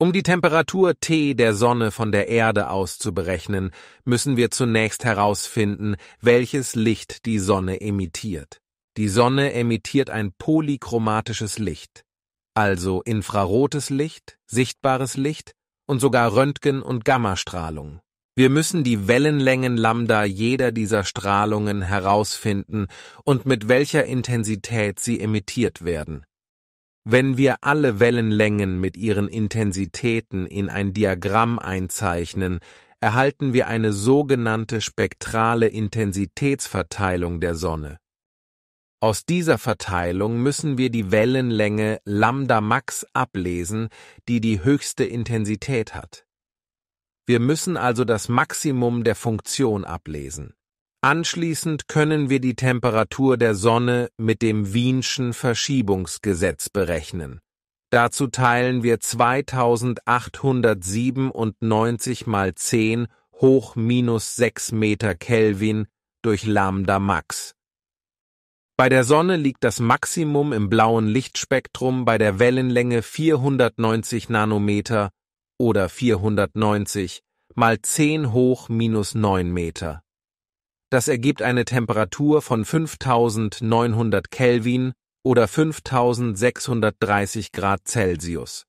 Um die Temperatur T der Sonne von der Erde aus zu berechnen, müssen wir zunächst herausfinden, welches Licht die Sonne emittiert. Die Sonne emittiert ein polychromatisches Licht, also infrarotes Licht, sichtbares Licht und sogar Röntgen- und Gammastrahlung. Wir müssen die Wellenlängen Lambda jeder dieser Strahlungen herausfinden und mit welcher Intensität sie emittiert werden. Wenn wir alle Wellenlängen mit ihren Intensitäten in ein Diagramm einzeichnen, erhalten wir eine sogenannte spektrale Intensitätsverteilung der Sonne. Aus dieser Verteilung müssen wir die Wellenlänge Lambda Max ablesen, die die höchste Intensität hat. Wir müssen also das Maximum der Funktion ablesen. Anschließend können wir die Temperatur der Sonne mit dem Wienschen Verschiebungsgesetz berechnen. Dazu teilen wir 2897 mal 10 hoch minus 6 Meter Kelvin durch Lambda Max. Bei der Sonne liegt das Maximum im blauen Lichtspektrum bei der Wellenlänge 490 Nanometer oder 490 mal 10 hoch minus 9 Meter. Das ergibt eine Temperatur von 5900 Kelvin oder 5630 Grad Celsius